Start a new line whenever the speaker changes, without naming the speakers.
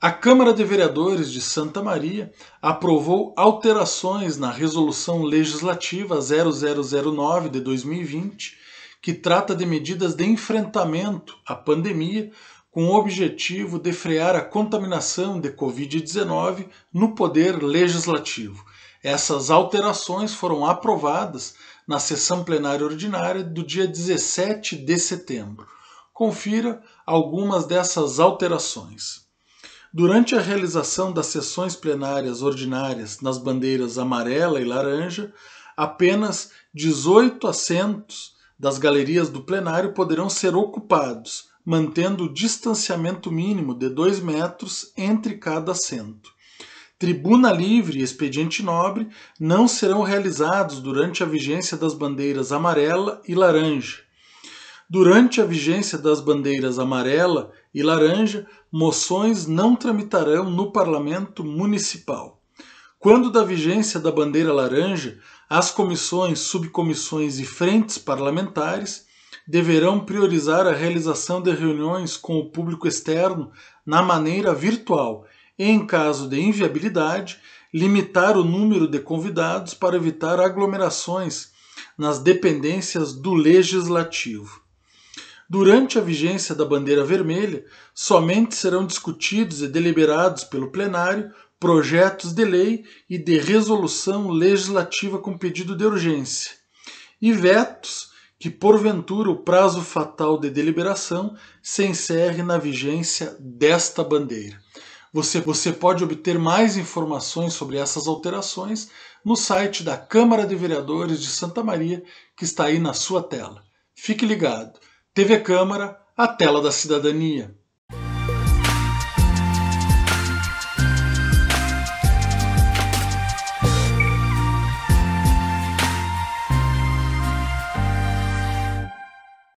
A Câmara de Vereadores de Santa Maria aprovou alterações na Resolução Legislativa 0009 de 2020, que trata de medidas de enfrentamento à pandemia com o objetivo de frear a contaminação de Covid-19 no Poder Legislativo. Essas alterações foram aprovadas na sessão plenária ordinária do dia 17 de setembro. Confira algumas dessas alterações. Durante a realização das sessões plenárias ordinárias nas bandeiras amarela e laranja, apenas 18 assentos das galerias do plenário poderão ser ocupados, mantendo o distanciamento mínimo de 2 metros entre cada assento. Tribuna livre e expediente nobre não serão realizados durante a vigência das bandeiras amarela e laranja. Durante a vigência das bandeiras amarela e laranja, moções não tramitarão no Parlamento Municipal. Quando da vigência da bandeira laranja, as comissões, subcomissões e frentes parlamentares deverão priorizar a realização de reuniões com o público externo na maneira virtual e, em caso de inviabilidade, limitar o número de convidados para evitar aglomerações nas dependências do legislativo durante a vigência da bandeira vermelha, somente serão discutidos e deliberados pelo plenário projetos de lei e de resolução legislativa com pedido de urgência, e vetos que, porventura, o prazo fatal de deliberação se encerre na vigência desta bandeira. Você, você pode obter mais informações sobre essas alterações no site da Câmara de Vereadores de Santa Maria, que está aí na sua tela. Fique ligado! TV Câmara, a tela da cidadania.